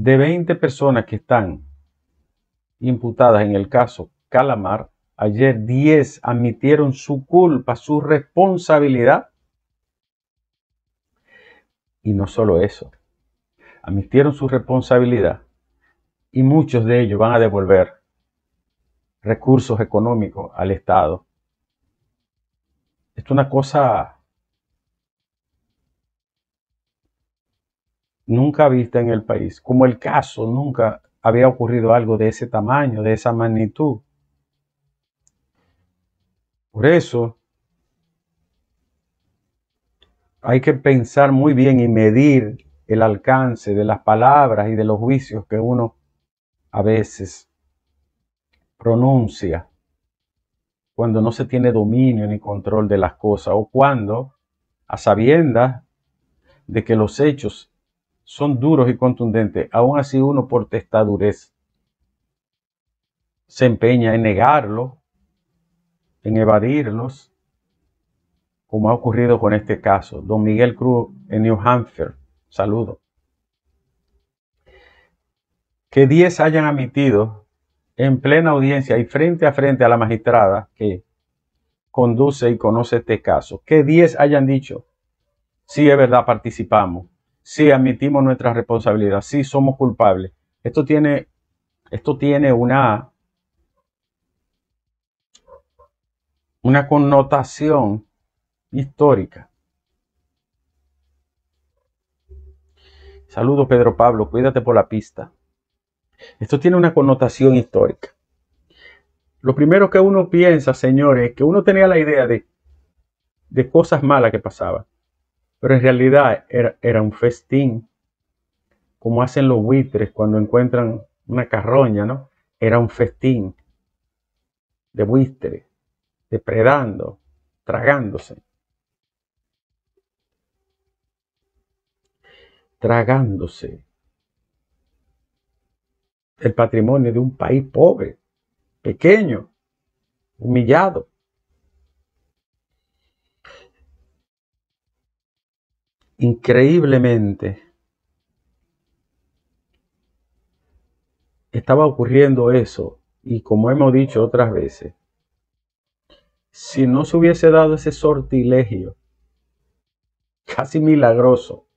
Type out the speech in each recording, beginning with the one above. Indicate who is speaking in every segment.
Speaker 1: De 20 personas que están imputadas en el caso Calamar, ayer 10 admitieron su culpa, su responsabilidad. Y no solo eso, admitieron su responsabilidad y muchos de ellos van a devolver recursos económicos al Estado. Esto es una cosa nunca vista en el país, como el caso nunca había ocurrido algo de ese tamaño, de esa magnitud. Por eso hay que pensar muy bien y medir el alcance de las palabras y de los juicios que uno a veces pronuncia cuando no se tiene dominio ni control de las cosas o cuando, a sabiendas de que los hechos son duros y contundentes, aún así uno por testadurez se empeña en negarlo, en evadirlos, como ha ocurrido con este caso. Don Miguel Cruz en New Hampshire, saludo. Que 10 hayan admitido en plena audiencia y frente a frente a la magistrada que conduce y conoce este caso, que 10 hayan dicho, sí es verdad, participamos, si admitimos nuestra responsabilidad, si somos culpables. Esto tiene, esto tiene una, una connotación histórica. Saludos Pedro Pablo, cuídate por la pista. Esto tiene una connotación histórica. Lo primero que uno piensa, señores, es que uno tenía la idea de cosas malas que pasaban. Pero en realidad era, un festín, como hacen los buitres cuando encuentran una carroña, ¿no? Era un festín de buitres, depredando, tragándose. Tragándose el patrimonio de un país pobre, pequeño, humillado. increíblemente estaba ocurriendo eso y como hemos dicho otras veces, si no se hubiese dado ese sortilegio casi milagroso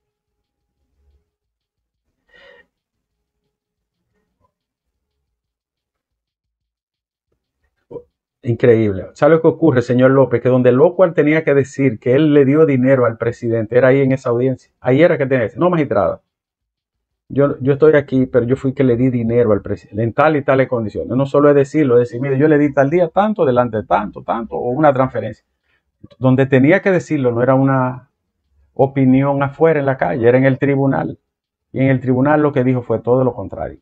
Speaker 1: Increíble. ¿Sabe lo que ocurre, señor López? Que donde cual tenía que decir que él le dio dinero al presidente, era ahí en esa audiencia. Ahí era que tenía que decir, no magistrada. Yo, yo estoy aquí, pero yo fui que le di dinero al presidente en tal y tales condiciones. No solo es decirlo, es decir, mire, yo le di tal día tanto, delante de tanto, tanto, o una transferencia. Donde tenía que decirlo no era una opinión afuera en la calle, era en el tribunal. Y en el tribunal lo que dijo fue todo lo contrario.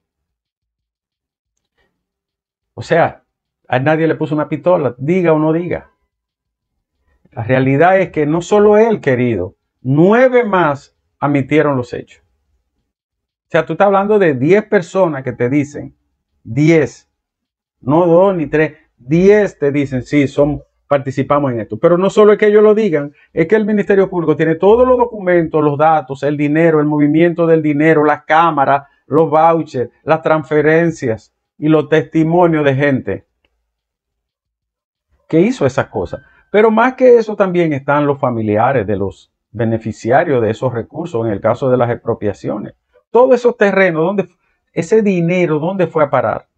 Speaker 1: O sea, a nadie le puso una pistola, diga o no diga. La realidad es que no solo él, querido, nueve más admitieron los hechos. O sea, tú estás hablando de diez personas que te dicen, diez, no dos ni tres, diez te dicen, sí, son, participamos en esto. Pero no solo es que ellos lo digan, es que el Ministerio Público tiene todos los documentos, los datos, el dinero, el movimiento del dinero, las cámaras, los vouchers, las transferencias y los testimonios de gente que hizo esas cosas. Pero más que eso también están los familiares de los beneficiarios de esos recursos, en el caso de las expropiaciones. Todos esos terrenos, ese dinero, ¿dónde fue a parar?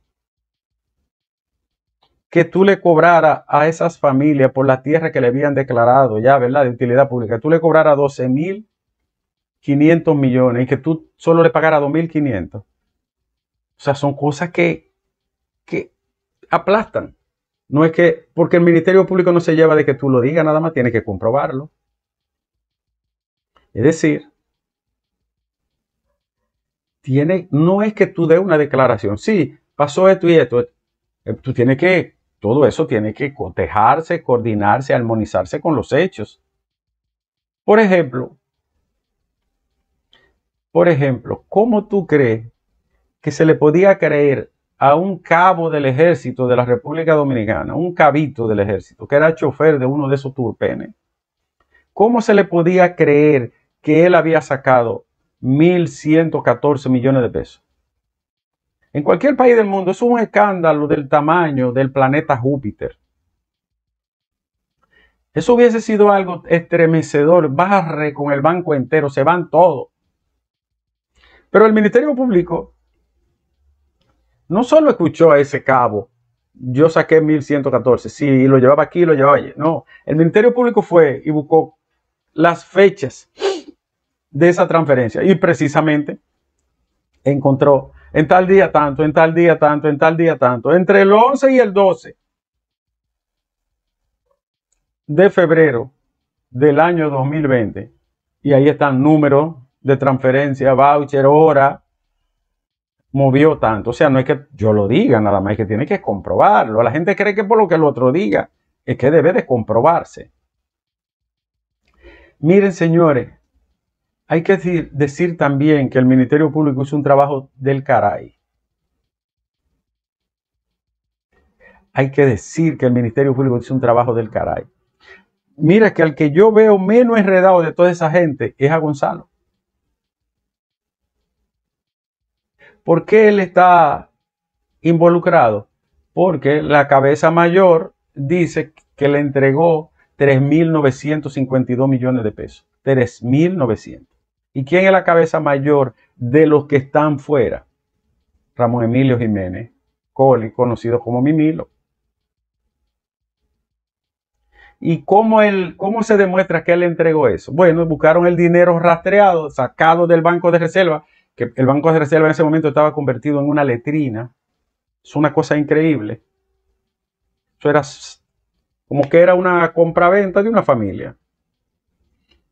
Speaker 1: Que tú le cobraras a esas familias por la tierra que le habían declarado ya, ¿verdad? De utilidad pública, tú le cobraras 12.500 millones y que tú solo le pagaras 2.500. O sea, son cosas que, que aplastan. No es que, porque el Ministerio Público no se lleva de que tú lo digas, nada más tiene que comprobarlo. Es decir, tiene, no es que tú dé una declaración, sí, pasó esto y esto. Eh, tú tienes que, todo eso tiene que cotejarse, coordinarse, armonizarse con los hechos. Por ejemplo, por ejemplo, ¿cómo tú crees que se le podía creer a un cabo del ejército de la República Dominicana, un cabito del ejército, que era chofer de uno de esos turpenes. ¿Cómo se le podía creer que él había sacado 1.114 millones de pesos? En cualquier país del mundo es un escándalo del tamaño del planeta Júpiter. Eso hubiese sido algo estremecedor, barre con el banco entero, se van todos. Pero el Ministerio Público no solo escuchó a ese cabo, yo saqué 1114, si lo llevaba aquí, lo llevaba allí. No, el Ministerio Público fue y buscó las fechas de esa transferencia y precisamente encontró en tal día tanto, en tal día tanto, en tal día tanto, entre el 11 y el 12 de febrero del año 2020. Y ahí están números de transferencia, voucher, hora, movió tanto. O sea, no es que yo lo diga, nada más es que tiene que comprobarlo. La gente cree que por lo que el otro diga es que debe de comprobarse. Miren, señores, hay que decir, también que el Ministerio Público es un trabajo del caray. Hay que decir que el Ministerio Público es un trabajo del caray. Mira que al que yo veo menos enredado de toda esa gente es a Gonzalo. ¿Por qué él está involucrado? Porque la cabeza mayor dice que le entregó 3.952 millones de pesos. 3.900. ¿Y quién es la cabeza mayor de los que están fuera? Ramón Emilio Jiménez, Coli, conocido como Mimilo. ¿Y cómo, cómo se demuestra que él entregó eso? Bueno, buscaron el dinero rastreado, sacado del Banco de Reserva, que el Banco de Reserva en ese momento estaba convertido en una letrina. Es una cosa increíble. Eso era como que era una compraventa de una familia.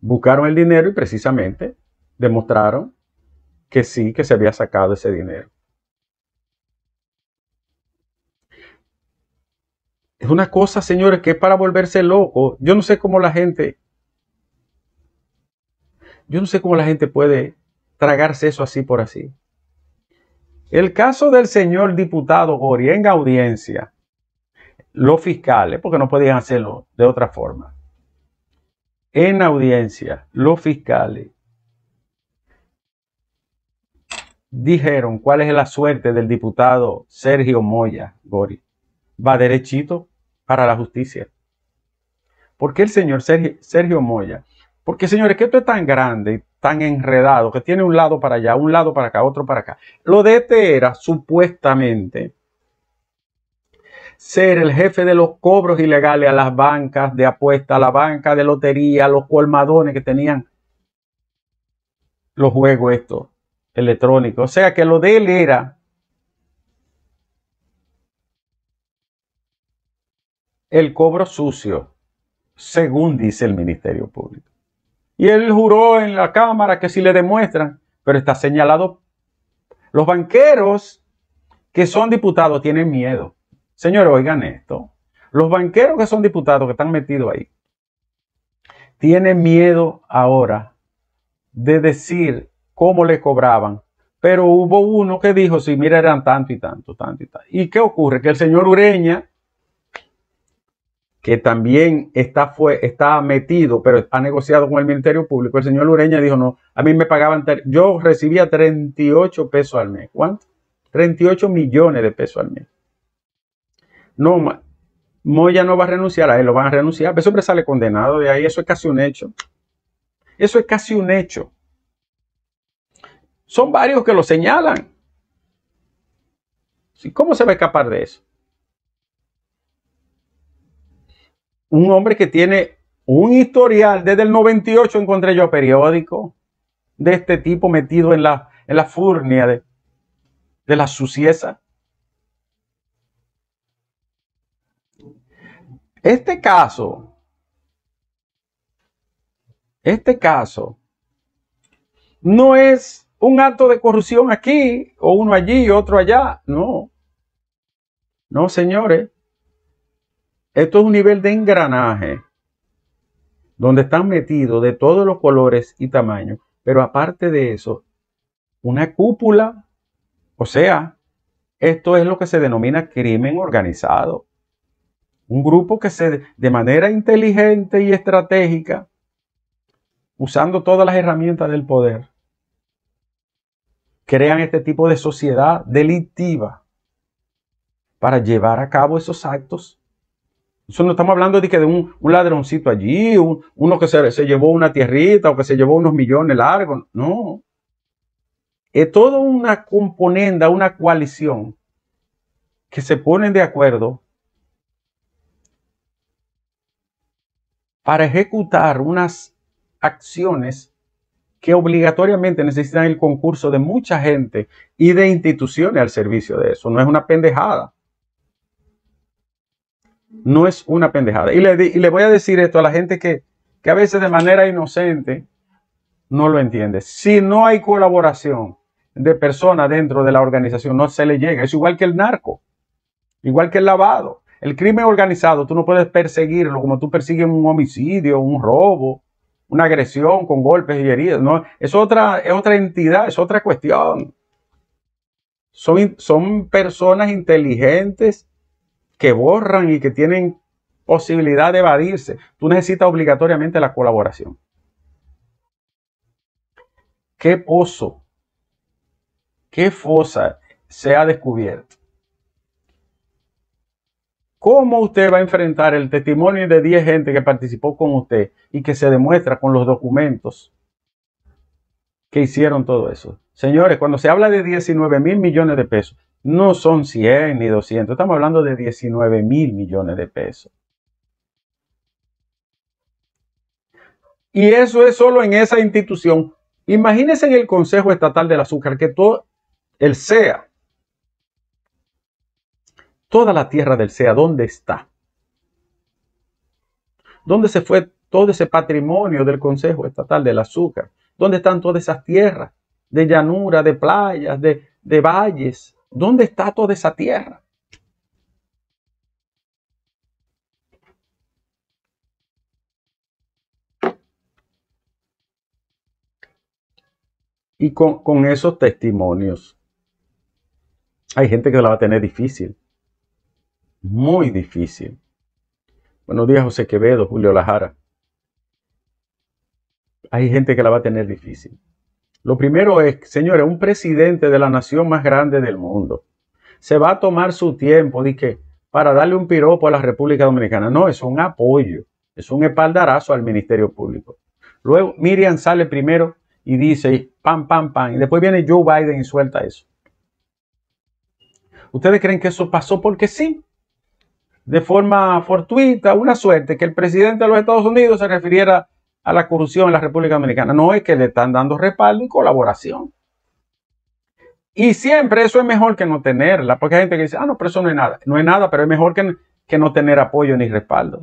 Speaker 1: Buscaron el dinero y precisamente demostraron que sí, que se había sacado ese dinero. Es una cosa, señores, que es para volverse loco. Yo no sé cómo la gente, yo no sé cómo la gente puede tragarse eso así por así. El caso del señor diputado Gori en audiencia, los fiscales, porque no podían hacerlo de otra forma, en audiencia, los fiscales dijeron cuál es la suerte del diputado Sergio Moya Gori. Va derechito para la justicia. ¿Por qué el señor Sergio, Moya? Porque, señores, que esto es tan grande tan enredado, que tiene un lado para allá, un lado para acá, otro para acá. Lo de este era supuestamente ser el jefe de los cobros ilegales a las bancas de apuesta, a la banca de lotería, a los colmadones que tenían los juegos estos electrónicos. O sea que lo de él era el cobro sucio, según dice el Ministerio Público. Y él juró en la Cámara que si le demuestran, pero está señalado. Los banqueros que son diputados tienen miedo. Señor, oigan esto. Los banqueros que son diputados, que están metidos ahí, tienen miedo ahora de decir cómo le cobraban. Pero hubo uno que dijo, sí, mira, eran tanto y tanto, tanto y tanto. ¿Y qué ocurre? Que el señor Ureña que también está, fue, está metido, pero ha negociado con el Ministerio Público, el señor Ureña dijo, no, a mí me pagaban, yo recibía 38 pesos al mes. ¿Cuánto? 38 millones de pesos al mes. No, Moya no va a renunciar, a él lo van a renunciar, ese hombre sale condenado de ahí, eso es casi un hecho. Eso es casi un hecho. Son varios que lo señalan. ¿Cómo se va a escapar de eso? un hombre que tiene un historial desde el 98 encontré yo periódico de este tipo metido en la, en la furnia de, de la sucieza. Este caso, este caso, no es un acto de corrupción aquí, o uno allí y otro allá, no. No, señores. Esto es un nivel de engranaje donde están metidos de todos los colores y tamaños, pero aparte de eso, una cúpula, o sea, esto es lo que se denomina crimen organizado. Un grupo que se, de manera inteligente y estratégica, usando todas las herramientas del poder, crean este tipo de sociedad delictiva para llevar a cabo esos actos no estamos hablando de que de un, ladroncito allí, uno que se, se, llevó una tierrita o que se llevó unos millones largos. No. Es toda una componenda, una coalición que se ponen de acuerdo para ejecutar unas acciones que obligatoriamente necesitan el concurso de mucha gente y de instituciones al servicio de eso. No es una pendejada. No es una pendejada. Y le, le voy a decir esto a la gente que, a veces de manera inocente no lo entiende. Si no hay colaboración de personas dentro de la organización, no se le llega. Es igual que el narco, igual que el lavado. El crimen organizado, tú no puedes perseguirlo como tú persigues un homicidio, un robo, una agresión con golpes y heridas. No, es otra, es otra entidad, es otra cuestión. Son, son personas inteligentes que borran y que tienen posibilidad de evadirse. Tú necesitas obligatoriamente la colaboración. ¿Qué pozo, qué fosa se ha descubierto? ¿Cómo usted va a enfrentar el testimonio de 10 gente que participó con usted y que se demuestra con los documentos que hicieron todo eso? Señores, cuando se habla de 19 mil millones de pesos, no son 100 ni 200, estamos hablando de 19 mil millones de pesos. Y eso es solo en esa institución. Imagínense en el Consejo Estatal del Azúcar, que todo el SEA, toda la tierra del SEA, ¿dónde está? ¿Dónde se fue todo ese patrimonio del Consejo Estatal del Azúcar? ¿Dónde están todas esas tierras de llanura, de playas, de, de valles? ¿Dónde está toda esa tierra? Y con, esos testimonios, hay gente que la va a tener difícil, muy difícil. Buenos días, José Quevedo, Julio Lajara. Hay gente que la va a tener difícil. Lo primero es, señores, un presidente de la nación más grande del mundo se va a tomar su tiempo de para darle un piropo a la República Dominicana. No, es un apoyo, es un espaldarazo al Ministerio Público. Luego Miriam sale primero y dice pam, pam, pam. Y después viene Joe Biden y suelta eso. ¿Ustedes creen que eso pasó porque sí? De forma fortuita, una suerte que el presidente de los Estados Unidos se refiriera a la corrupción en la República Dominicana. No es que le están dando respaldo y colaboración. Y siempre eso es mejor que no tenerla, porque hay gente que dice, ah, no, pero eso no es nada. No es nada, pero es mejor que, que no tener apoyo ni respaldo.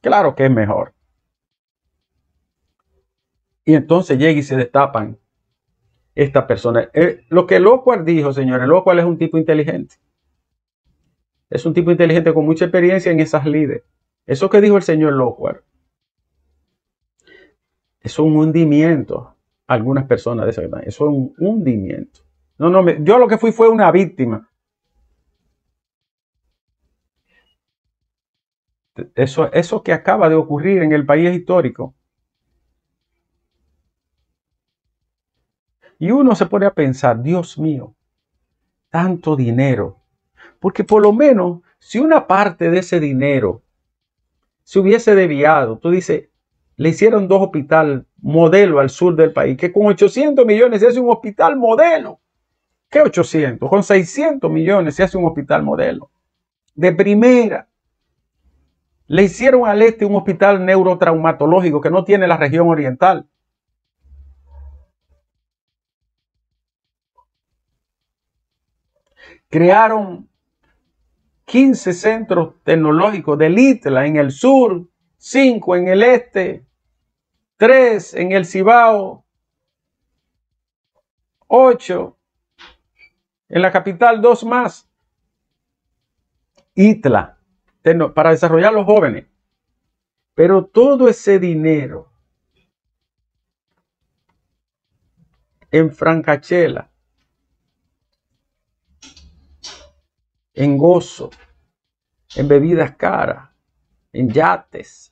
Speaker 1: Claro que es mejor. Y entonces llega y se destapan estas personas eh, lo que Locual dijo, señores, Locual es un tipo inteligente. Es un tipo inteligente con mucha experiencia en esas líderes. Eso que dijo el señor Locual es un hundimiento. Algunas personas de esa eso es un hundimiento. No, no, yo lo que fui fue una víctima. Eso, eso que acaba de ocurrir en el país histórico. Y uno se pone a pensar, Dios mío, tanto dinero. Porque por lo menos si una parte de ese dinero se hubiese deviado, tú dices, le hicieron dos hospitales modelo al sur del país, que con 800 millones se hace un hospital modelo. ¿Qué 800? Con 600 millones se hace un hospital modelo. De primera. Le hicieron al este un hospital neurotraumatológico que no tiene la región oriental. Crearon 15 centros tecnológicos del ITLA en el sur, 5 en el este, Tres en el Cibao, Ocho. en la capital, dos más. ITLA, para desarrollar los jóvenes. Pero todo ese dinero en Francachela, en gozo, en bebidas caras, en yates,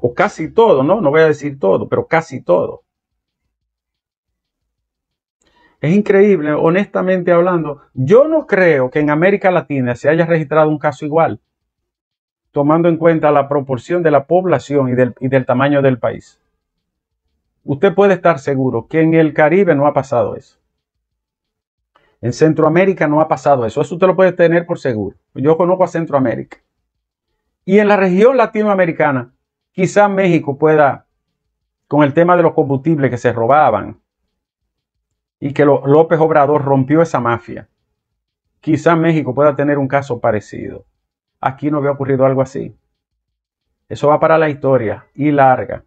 Speaker 1: o casi todo, ¿no? No voy a decir todo, pero casi todo. Es increíble, honestamente hablando, yo no creo que en América Latina se haya registrado un caso igual, tomando en cuenta la proporción de la población y del, y del tamaño del país. Usted puede estar seguro que en el Caribe no ha pasado eso. En Centroamérica no ha pasado eso. Eso usted lo puede tener por seguro. Yo conozco a Centroamérica. Y en la región latinoamericana Quizá México pueda, con el tema de los combustibles que se robaban y que López Obrador rompió esa mafia, quizá México pueda tener un caso parecido. Aquí no había ocurrido algo así. Eso va para la historia y larga.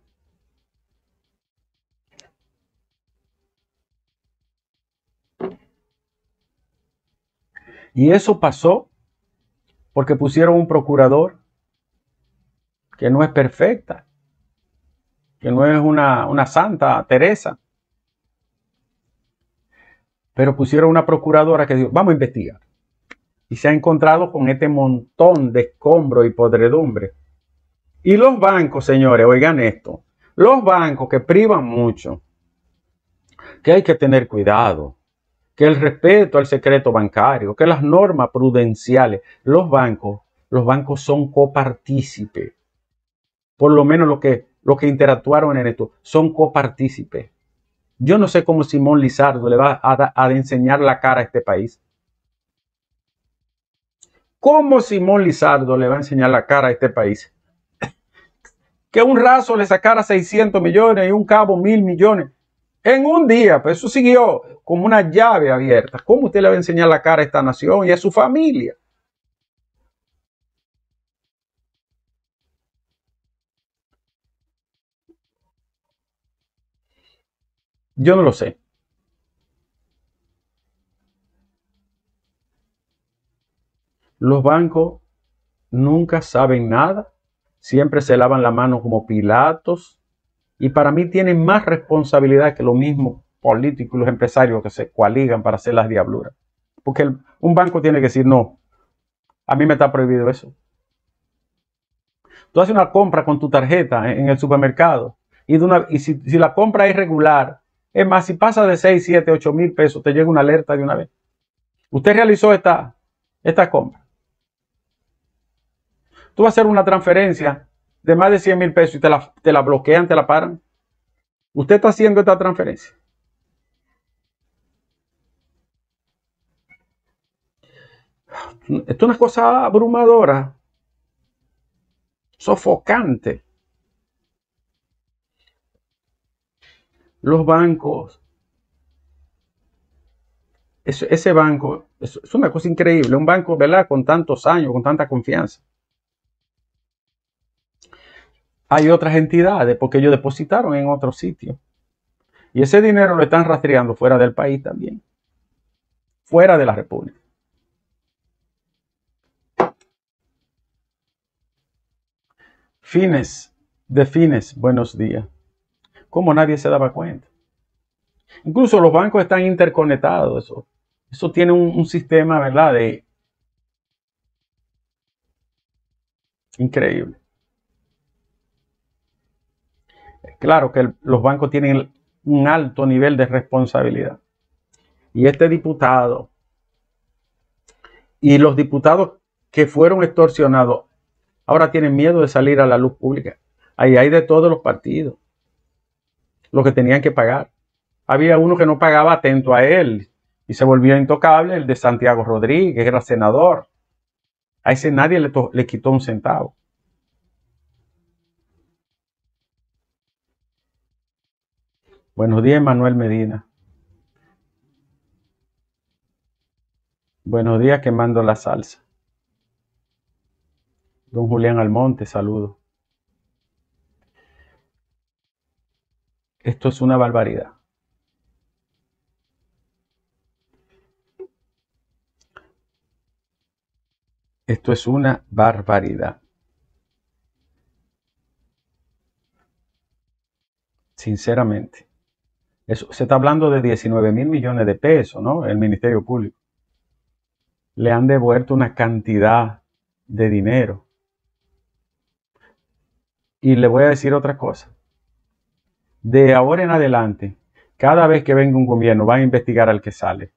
Speaker 1: Y eso pasó porque pusieron un procurador que no es perfecta, que no es una, santa Teresa. Pero pusieron una procuradora que dijo, vamos a investigar. Y se ha encontrado con este montón de escombro y podredumbre. Y los bancos, señores, oigan esto, los bancos que privan mucho, que hay que tener cuidado, que el respeto al secreto bancario, que las normas prudenciales, los bancos, los bancos son copartícipes por lo menos los que, los que interactuaron en esto, son copartícipes. Yo no sé cómo Simón Lizardo le va a, enseñar la cara a este país. ¿Cómo Simón Lizardo le va a enseñar la cara a este país? que un raso le sacara 600 millones y un cabo mil millones en un día, pues eso siguió como una llave abierta. ¿Cómo usted le va a enseñar la cara a esta nación y a su familia? Yo no lo sé. Los bancos nunca saben nada, siempre se lavan la mano como Pilatos y para mí tienen más responsabilidad que los mismos políticos y los empresarios que se coaligan para hacer las diabluras. Porque un banco tiene que decir, no, a mí me está prohibido eso. Tú haces una compra con tu tarjeta en, el supermercado y, si, si la compra es regular, es más, si pasa de 6, 7, 8 mil pesos, te llega una alerta de una vez. Usted realizó esta, compra. Tú vas a hacer una transferencia de más de 100 mil pesos y te la, te la bloquean, te la paran. Usted está haciendo esta transferencia. Esto es una cosa abrumadora, sofocante. los bancos. ese banco es, una cosa increíble, un banco, ¿verdad? Con tantos años, con tanta confianza. Hay otras entidades porque ellos depositaron en otro sitio. Y ese dinero lo están rastreando fuera del país también. Fuera de la República. Fines, de fines, buenos días como nadie se daba cuenta. Incluso los bancos están interconectados. Eso, eso tiene un, sistema, ¿verdad? De... Increíble. Claro que los bancos tienen un alto nivel de responsabilidad. Y este diputado y los diputados que fueron extorsionados ahora tienen miedo de salir a la luz pública. Ahí hay de todos los partidos lo que tenían que pagar. Había uno que no pagaba atento a él y se volvió intocable, el de Santiago Rodríguez, era senador. A ese nadie le, le quitó un centavo. Buenos días, Manuel Medina. Buenos días, quemando la salsa. Don Julián Almonte, saludo. Esto es una barbaridad. Esto es una barbaridad. Sinceramente. se está hablando de 19 mil millones de pesos, ¿no? El Ministerio Público. Le han devuelto una cantidad de dinero. Y le voy a decir otra cosa de ahora en adelante, cada vez que venga un gobierno, van a investigar al que sale.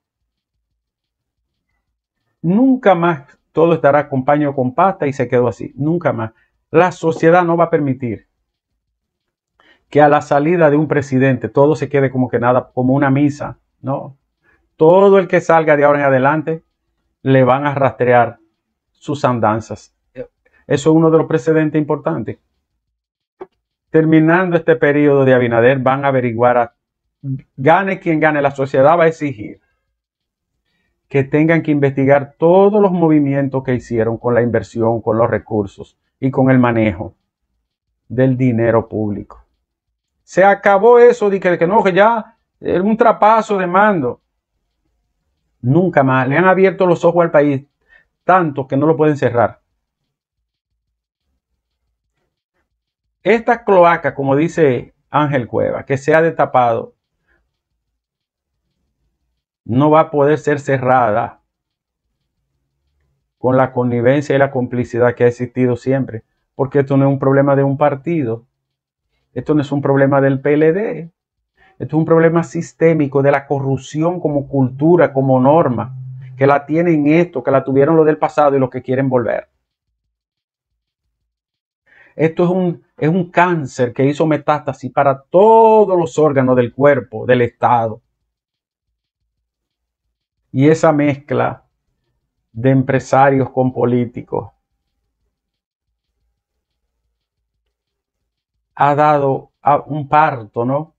Speaker 1: Nunca más todo estará acompañado con pasta y se quedó así. Nunca más. La sociedad no va a permitir que a la salida de un presidente todo se quede como que nada, como una misa. No. Todo el que salga de ahora en adelante le van a rastrear sus andanzas. Eso es uno de los precedentes importantes terminando este periodo de Abinader, van a averiguar, a, gane quien gane, la sociedad va a exigir que tengan que investigar todos los movimientos que hicieron con la inversión, con los recursos y con el manejo del dinero público. Se acabó eso de que, no, que ya es un trapazo de mando. Nunca más. Le han abierto los ojos al país tanto que no lo pueden cerrar. esta cloaca, como dice Ángel Cueva, que se ha destapado, no va a poder ser cerrada con la connivencia y la complicidad que ha existido siempre, porque esto no es un problema de un partido, esto no es un problema del PLD, esto es un problema sistémico de la corrupción como cultura, como norma, que la tienen esto, que la tuvieron lo del pasado y los que quieren volver. Esto es un, es un cáncer que hizo metástasis para todos los órganos del cuerpo, del Estado. Y esa mezcla de empresarios con políticos ha dado a un parto, ¿no?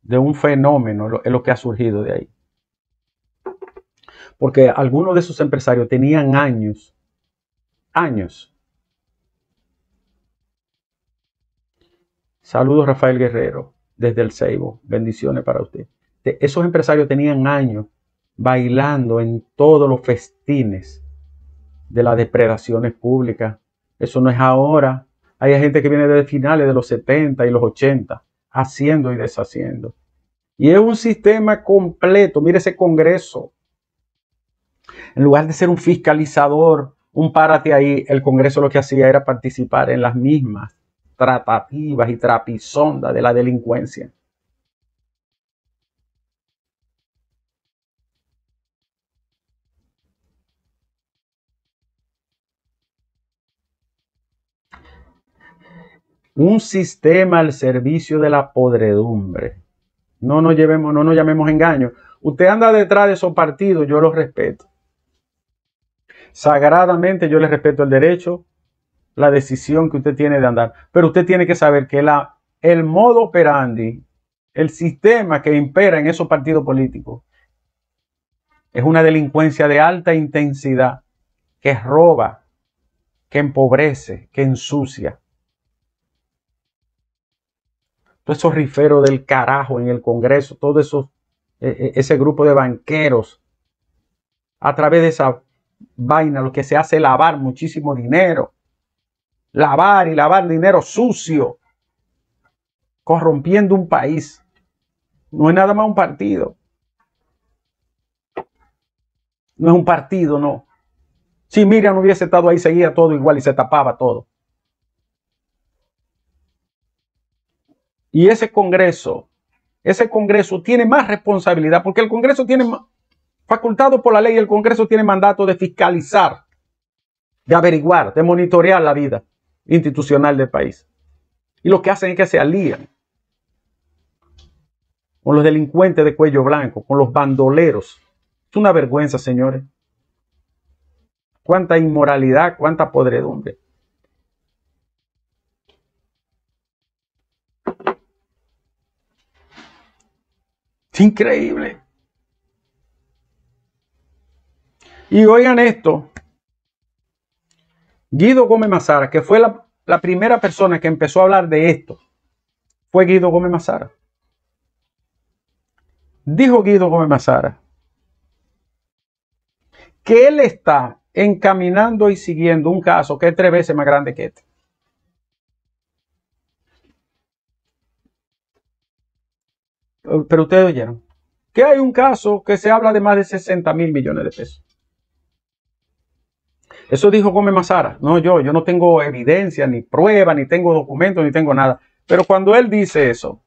Speaker 1: De un fenómeno, es lo que ha surgido de ahí. Porque algunos de esos empresarios tenían años, años Saludos Rafael Guerrero, desde el Ceibo. Bendiciones para usted. Esos empresarios tenían años bailando en todos los festines de las depredaciones públicas. Eso no es ahora. Hay gente que viene desde finales de los 70 y los 80, haciendo y deshaciendo. Y es un sistema completo. Mire ese Congreso. En lugar de ser un fiscalizador, un párate ahí, el Congreso lo que hacía era participar en las mismas tratativas y trapisondas de la delincuencia. Un sistema al servicio de la podredumbre. No nos llevemos, no nos llamemos engaño. Usted anda detrás de esos partidos, yo los respeto. Sagradamente yo les respeto el derecho la decisión que usted tiene de andar. Pero usted tiene que saber que la, el modo operandi, el sistema que impera en esos partidos políticos, es una delincuencia de alta intensidad que roba, que empobrece, que ensucia. Todos esos riferos del carajo en el Congreso, todo esos, e, e, ese grupo de banqueros, a través de esa vaina, lo que se hace es lavar muchísimo dinero lavar y lavar dinero sucio, corrompiendo un país. No es nada más un partido. No es un partido, no. Si Miriam hubiese estado ahí, seguía todo igual y se tapaba todo. Y ese Congreso, ese Congreso tiene más responsabilidad porque el Congreso tiene facultado por la ley, el Congreso tiene mandato de fiscalizar, de averiguar, de monitorear la vida institucional del país. Y lo que hacen es que se alían con los delincuentes de cuello blanco, con los bandoleros. Es una vergüenza, señores. Cuánta inmoralidad, cuánta podredumbre. Es increíble. Y oigan esto, Guido Gómez Mazara, que fue la, primera persona que empezó a hablar de esto, fue Guido Gómez Mazara. Dijo Guido Gómez Mazara que él está encaminando y siguiendo un caso que es tres veces más grande que este. Pero ustedes oyeron que hay un caso que se habla de más de 60 mil millones de pesos. Eso dijo Gómez Mazara. No, yo, yo no tengo evidencia, ni prueba, ni tengo documentos, ni tengo nada. Pero cuando él dice eso,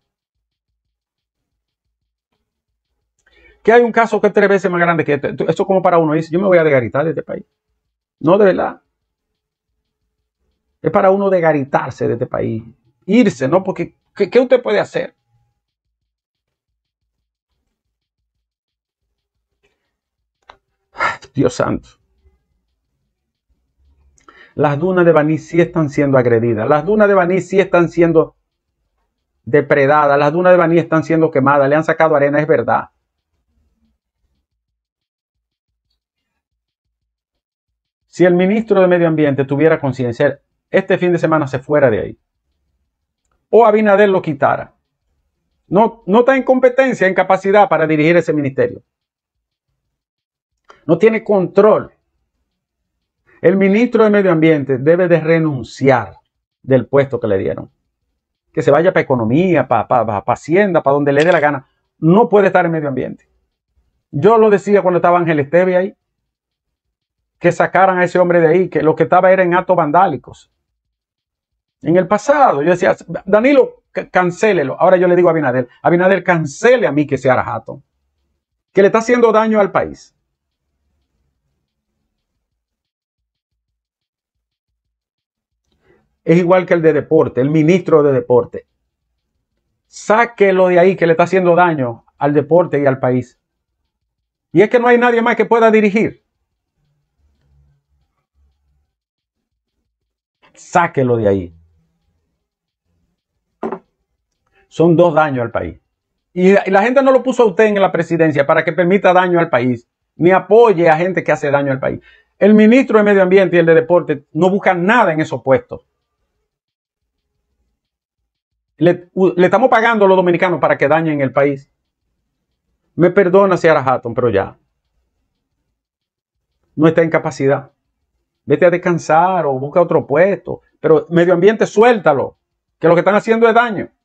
Speaker 1: que hay un caso que es tres veces más grande que este, esto como para uno dice, yo me voy a degaritar de este país. No, de verdad. Es para uno degaritarse de este país. Irse, ¿no? Porque, qué usted puede hacer? Dios santo. Las dunas de Baní sí están siendo agredidas. Las dunas de Baní sí están siendo depredadas. Las dunas de Baní están siendo quemadas. Le han sacado arena, es verdad. Si el ministro de Medio Ambiente tuviera conciencia, este fin de semana se fuera de ahí. O Abinader lo quitara. No, no está en competencia, en capacidad para dirigir ese ministerio. No tiene control el ministro de Medio Ambiente debe de renunciar del puesto que le dieron. Que se vaya para economía, para, hacienda, para donde le dé la gana. No puede estar en medio ambiente. Yo lo decía cuando estaba Ángel Esteve ahí, que sacaran a ese hombre de ahí, que lo que estaba era en actos vandálicos. En el pasado, yo decía, Danilo, cancélelo. Ahora yo le digo a Abinader, Abinader, cancele a mí que sea Rajato, que le está haciendo daño al país. es igual que el de deporte, el ministro de deporte. Sáquelo de ahí que le está haciendo daño al deporte y al país. Y es que no hay nadie más que pueda dirigir. Sáquelo de ahí. Son dos daños al país. Y la gente no lo puso a usted en la presidencia para que permita daño al país, ni apoye a gente que hace daño al país. El ministro de Medio Ambiente y el de Deporte no buscan nada en esos puestos. Le, estamos pagando a los dominicanos para que dañen el país. Me perdona, si Hatton, pero ya. No está en capacidad. Vete a descansar o busca otro puesto. Pero medio ambiente, suéltalo. Que lo que están haciendo es daño.